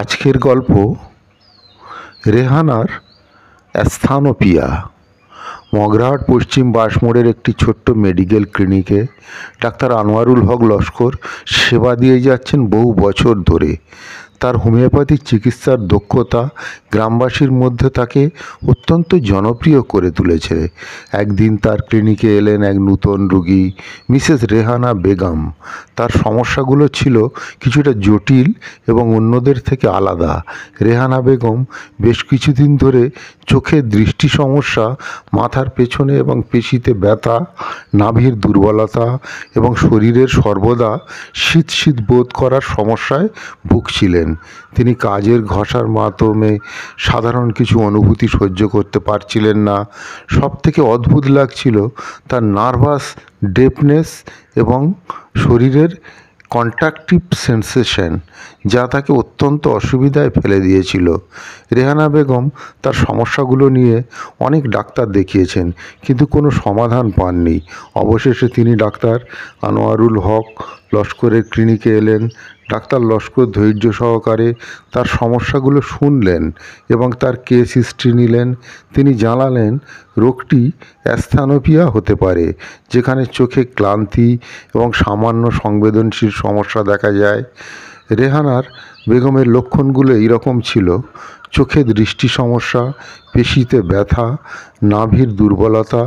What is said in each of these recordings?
আজকের গল্প রেহানার অ্যাস্থানোপিয়া মগরাহাট পশ্চিম বাসমোড়ের একটি ছোট্ট মেডিকেল ক্লিনিকে ডাক্তার আনোয়ারুল হক লস্কর সেবা দিয়ে যাচ্ছেন বহু বছর ধরে তার হোমিওপ্যাথিক চিকিৎসার দক্ষতা গ্রামবাসীর মধ্যে তাকে অত্যন্ত জনপ্রিয় করে তুলেছে একদিন তার ক্লিনিকে এলেন এক নূতন রুগী মিসেস রেহানা বেগম তার সমস্যাগুলো ছিল কিছুটা জটিল এবং অন্যদের থেকে আলাদা রেহানা বেগম বেশ কিছুদিন ধরে চোখে দৃষ্টি সমস্যা মাথার পেছনে এবং পেশিতে ব্যথা নাভির দুর্বলতা এবং শরীরের সর্বদা শীত শীত বোধ করার সমস্যায় ভুগছিলেন তিনি কাজের ঘষার মাধ্যমে সাধারণ কিছু অনুভূতি সহ্য করতে পারছিলেন না সব থেকে অদ্ভুত লাগছিল তার নার্ভাস ডেপনেস এবং শরীরের কন্ট্রাক্টিভ সেন্সেশন যা তাকে অত্যন্ত অসুবিধায় ফেলে দিয়েছিল রেহানা বেগম তার সমস্যাগুলো নিয়ে অনেক ডাক্তার দেখিয়েছেন কিন্তু কোনো সমাধান পাননি অবশেষে তিনি ডাক্তার আনোয়ারুল হক লস্করের ক্লিনিকে এলেন ডাক্তার লস্কর ধৈর্য সহকারে তার সমস্যাগুলো শুনলেন এবং তার কেস হিস্ট্রি নিলেন তিনি জানালেন রোগটি অ্যাস্থানোপিয়া হতে পারে যেখানে চোখে ক্লান্তি এবং সামান্য সংবেদনশীল সমস্যা দেখা যায় রেহানার বেগমের লক্ষণগুলো এইরকম ছিল চোখে দৃষ্টি সমস্যা পেশিতে ব্যথা নাভির দুর্বলতা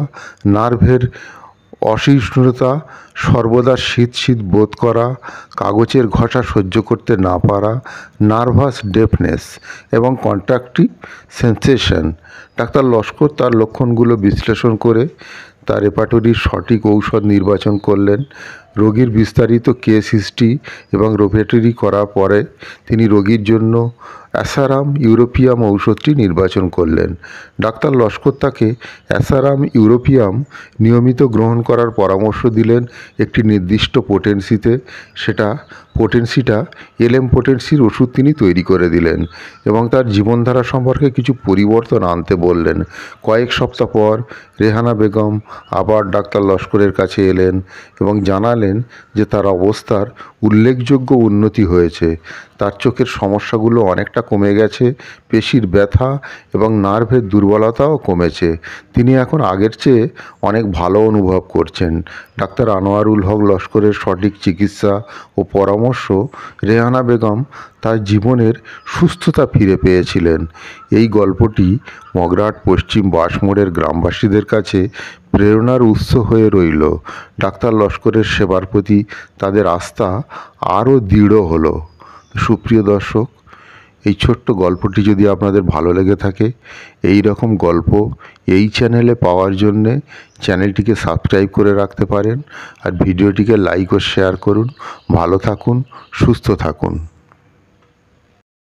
নার্ভের অসহিষ্ণুতা সর্বদা শীত শীত বোধ করা কাগজের ঘষা সহ্য করতে না পারা নার্ভাস ডেফনেস এবং কন্ট্রাক্টিভ সেন্সেশন ডাক্তার লস্কর তার লক্ষণগুলো বিশ্লেষণ করে তার রেপাটরির সঠিক ঔষধ নির্বাচন করলেন রোগীর বিস্তারিত কেস হিস্ট্রি এবং রোভেটরি করার পরে তিনি রোগীর জন্য অ্যাসারাম ইউরোপিয়াম ঔষধটি নির্বাচন করলেন ডাক্তার লস্কর তাকে অ্যাসারাম ইউরোপিয়াম নিয়মিত গ্রহণ করার পরামর্শ দিলেন একটি নির্দিষ্ট পোটেন্সিতে সেটা পোটেন্সিটা এলএম পোটেন্সির ওষুধ তিনি তৈরি করে দিলেন এবং তার জীবনধারা সম্পর্কে কিছু পরিবর্তন আনতে বললেন কয়েক সপ্তাহ পর রেহানা বেগম আবার ডাক্তার লস্করের কাছে এলেন এবং জানালেন জানালেন যে তার অবস্থার উল্লেখযোগ্য উন্নতি হয়েছে তার চোখের সমস্যাগুলো অনেকটা কমে গেছে পেশির ব্যথা এবং নার্ভের দুর্বলতাও কমেছে তিনি এখন আগের চেয়ে অনেক ভালো অনুভব করছেন ডাক্তার আনোয়ারুল হক লস্করের সঠিক চিকিৎসা ও পরামর্শ রেহানা বেগম তার জীবনের সুস্থতা ফিরে পেয়েছিলেন এই গল্পটি মগরাট পশ্চিম বাসমোড়ের গ্রামবাসীদের কাছে প্রেরণার উৎস হয়ে রইল ডাক্তার লস্করের সেবার প্রতি তাদের আস্থা আরও দৃঢ় হলো সুপ্রিয় দর্শক এই ছোট্ট গল্পটি যদি আপনাদের ভালো লেগে থাকে এই রকম গল্প এই চ্যানেলে পাওয়ার জন্যে চ্যানেলটিকে সাবস্ক্রাইব করে রাখতে পারেন আর ভিডিওটিকে লাইক ও শেয়ার করুন ভালো থাকুন সুস্থ থাকুন